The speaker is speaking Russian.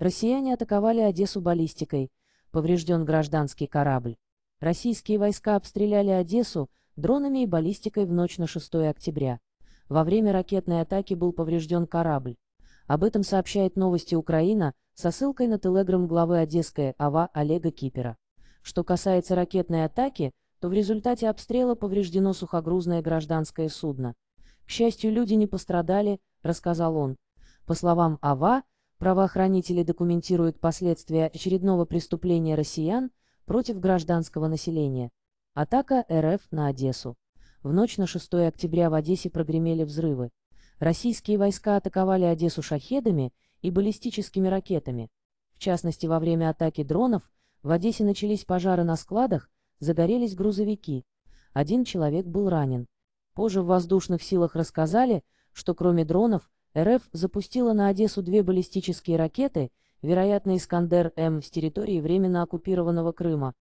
Россияне атаковали Одессу баллистикой. Поврежден гражданский корабль. Российские войска обстреляли Одессу дронами и баллистикой в ночь на 6 октября. Во время ракетной атаки был поврежден корабль. Об этом сообщает новости Украина со ссылкой на телеграм главы Одесской АВА Олега Кипера. Что касается ракетной атаки, то в результате обстрела повреждено сухогрузное гражданское судно. К счастью, люди не пострадали, рассказал он. По словам АВА, Правоохранители документируют последствия очередного преступления россиян против гражданского населения. Атака РФ на Одессу. В ночь на 6 октября в Одессе прогремели взрывы. Российские войска атаковали Одессу шахедами и баллистическими ракетами. В частности, во время атаки дронов в Одессе начались пожары на складах, загорелись грузовики. Один человек был ранен. Позже в воздушных силах рассказали, что кроме дронов, РФ запустила на Одессу две баллистические ракеты, вероятно, «Искандер-М» с территории временно оккупированного Крыма,